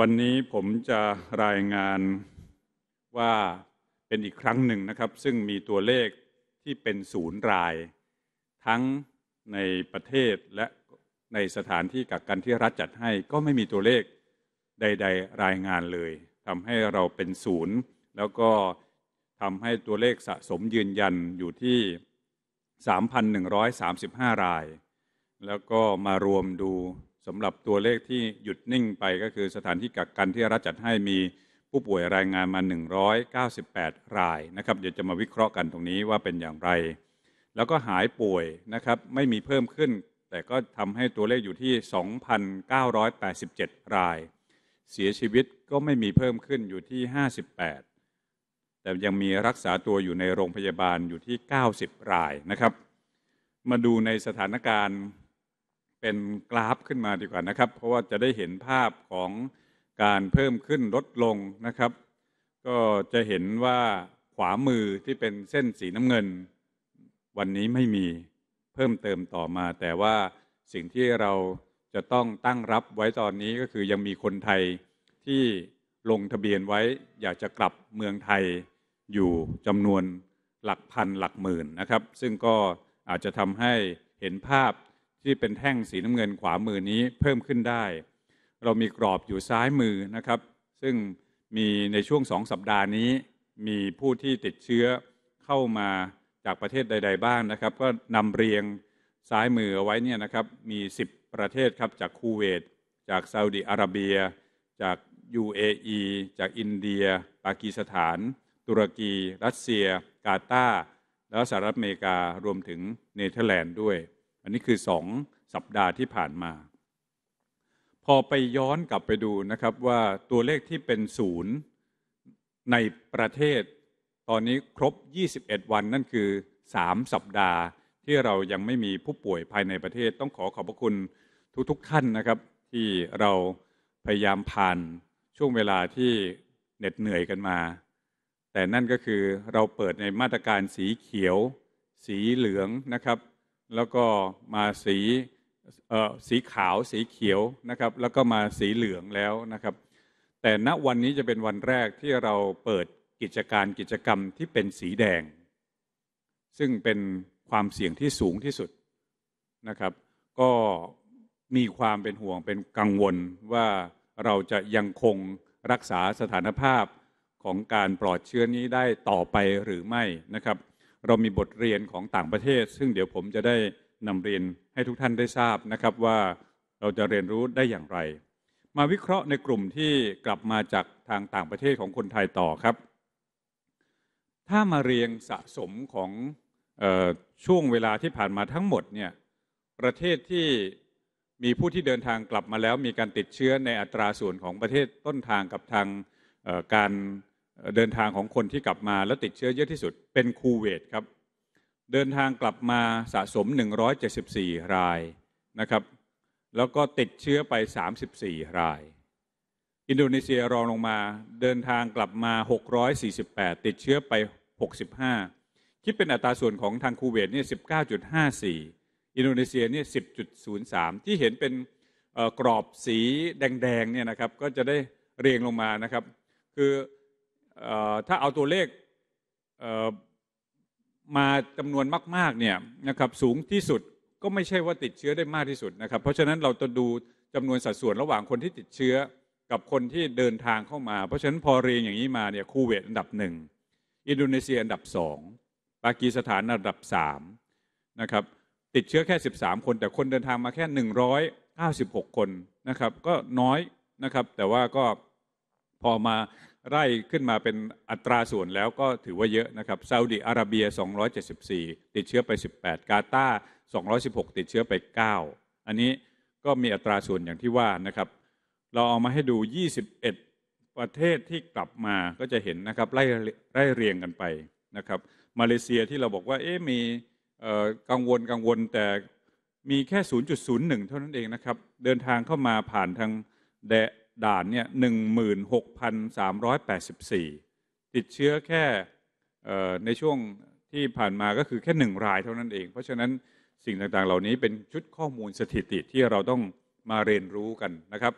วันนี้ผมจะรายงานว่าเป็นอีกครั้งหนึ่งนะครับ ซึ่งมีตัวเลขที่เป็นศูนย์ราย ทั้งในประเทศและในสถานที่กักกันที่รัฐจัดให้ ก็ไม่มีตัวเลขใดๆรายงานเลยทำให้เราเป็นศูนย์แล้วก็ทำให้ตัวเลขสะสมยืนยันอยู่ที่ 3,135 ราย แล้วก็มารวมดูสำหรับตัวเลขที่หยุดนิ่งไป ก็คือสถานที่กักกันที่รัฐจัดให้มีผู้ป่วยรายงานมา 198 รายนะครับเดี๋ยวจะมาวิเคราะห์กันตรงนี้ว่าเป็นอย่างไร แล้วก็หายป่วยนะครับ ไม่มีเพิ่มขึ้น แต่ก็ทำให้ตัวเลขอยู่ที่ 2,987 ราย เสียชีวิตก็ไม่มีเพิ่มขึ้นอยู่ที่ 58 แต่ยังมีรักษาตัวอยู่ในโรงพยาบาลอยู่ที่ 90 รายนะครับ มาดูในสถานการณ์เป็น กราฟขึ้นมาดีกว่านะครับ เพราะว่าจะได้เห็นภาพของการเพิ่มขึ้นลดลงนะครับ ก็จะเห็นว่าขวามือที่เป็นเส้นสีน้ำเงิน วันนี้ไม่มีเพิ่มเติมต่อมา แต่ว่าสิ่งที่เราจะต้องตั้งรับไว้ตอนนี้ก็คือยังมีคนไทยที่ลงทะเบียนไว้ อยากจะกลับเมืองไทยอยู่จำนวนหลักพันหลักหมื่นนะครับ ซึ่งก็อาจจะทำให้เห็นภาพที่เป็นแท่งสีน้ำเงินขวามือนี้เพิ่มขึ้นได้ เรามีกรอบอยู่ซ้ายมือนะครับ ซึ่งมีในช่วงสองสัปดาห์นี้ มีผู้ที่ติดเชื้อเข้ามาจากประเทศใดๆบ้างนะครับ ก็นำเรียงซ้ายมือไว้เนี่ยนะครับ มี 10 ประเทศครับจากคูเวตจากซาอุดีอาระเบีย จาก UAE จากอินเดีย ปากีสถาน ตุรกีรัสเซีย กาตาร์แล้วสหรัฐอเมริการวมถึงเนเธอร์แลนด์ด้วยอันนี้คือสองสัปดาห์ที่ผ่านมา พอไปย้อนกลับไปดูนะครับว่าตัวเลขที่เป็นศูนย์ในประเทศ ตอนนี้ครบ 21 วันนั่นคือ 3 สัปดาห์ ที่เรายังไม่มีผู้ป่วยภายในประเทศ ต้องขอขอบพระคุณทุกๆทท่านนะครับ ที่เราพยายามผ่าน ช่วงเวลาที่เหน็ดเหนื่อยกันมา แต่นั่นก็คือเราเปิดในมาตรการสีเขียว สีเหลืองนะครับแล้วก็มาสีสีขาวสีเขียวนะครับ แล้วก็มาสีเหลืองแล้วนะครับ แต่ณวันนี้จะเป็นวันแรกที่เราเปิดกิจการกิจกรรมที่เป็นสีแดง ซึ่งเป็นความเสี่ยงที่สูงที่สุดนะครับ ก็มีความเป็นห่วงเป็นกังวลว่าเราจะยังคงรักษาสถานภาพของการปลอดเชื้อนี้ได้ต่อไปหรือไม่นะครับเรามีบทเรียนของต่างประเทศซึ่งเดี๋ยวผมจะได้นำเรียนให้ทุกท่านได้ทราบนะครับว่าเราจะเรียนรู้ได้อย่างไร มาวิเคราะห์ในกลุ่มที่กลับมาจากทางต่างประเทศของคนไทยต่อครับ ถ้ามาเรียงสะสมของช่วงเวลาที่ผ่านมาทั้งหมดเนี่ยประเทศที่มีผู้ที่เดินทางกลับมาแล้วมีการติดเชื้อในอัตราส่วนของประเทศต้นทางกับทางการเดินทางของคนที่กลับมาแล้วติดเชื้อเยอะที่สุด เป็นคูเวตครับ เดินทางกลับมาสะสม 174 รายนะครับ แล้วก็ติดเชื้อไป 34 ราย อินโดนีเซียรองลงมา เดินทางกลับมา 648 ติดเชื้อไป 65คิดเป็นอัตราส่วนของทางคูเวตเนี่ย19.54อินโดนีเซียเนี่ย10.03 ที่เห็นเป็นกรอบสีแดงๆเนี่ยนะครับก็จะได้เรียงลงมานะครับ คือถ้าเอาตัวเลขมาจำนวนมากๆเนี่ยนะครับสูงที่สุดก็ไม่ใช่ว่าติดเชื้อได้มากที่สุดนะครับ เพราะฉะนั้นเราจะดูจำนวนสัดส่วนระหว่างคนที่ติดเชื้อกับคนที่เดินทางเข้ามา เพราะฉะนั้นพอเรียงอย่างนี้มาเนี่ยคูเวตอันดับหนึ่งอินโดนีเซียอันดับสองปากีสถานอันดับสามนะครับติดเชื้อแค่13คน แต่คนเดินทางมาแค่196คนนะครับ ก็น้อยนะครับแต่ว่าก็พอมาไร่ขึ้นมาเป็นอัตราส่วนแล้วก็ถือว่าเยอะนะครับซาอุดีอาระเบีย 274 ติดเชื้อไป 18 กาตาร์216 ติดเชื้อไป 9 อันนี้ก็มีอัตราส่วนอย่างที่ว่านะครับ เราเอามาให้ดู 21 ประเทศที่กลับมาก็จะเห็นนะครับไล่ไล่เรียงกันไปนะครับ มาเลเซียที่เราบอกว่าเอ๊ะมีกังวลกังวลแต่มีแค่ 0.01 เท่านั้นเองนะครับ เดินทางเข้ามาผ่านทางแดด่านเนี่ยหนึ่งหมื่นหกพันสามร้อยแปดสิบสี่ติดเชื้อแค่ในช่วงที่ผ่านมาก็คือแค่หนึ่งรายเท่านั้นเอง เพราะฉะนั้นสิ่งต่างๆ เหล่านี้เป็นชุดข้อมูลสถิติที่เราต้องมาเรียนรู้กันนะครับ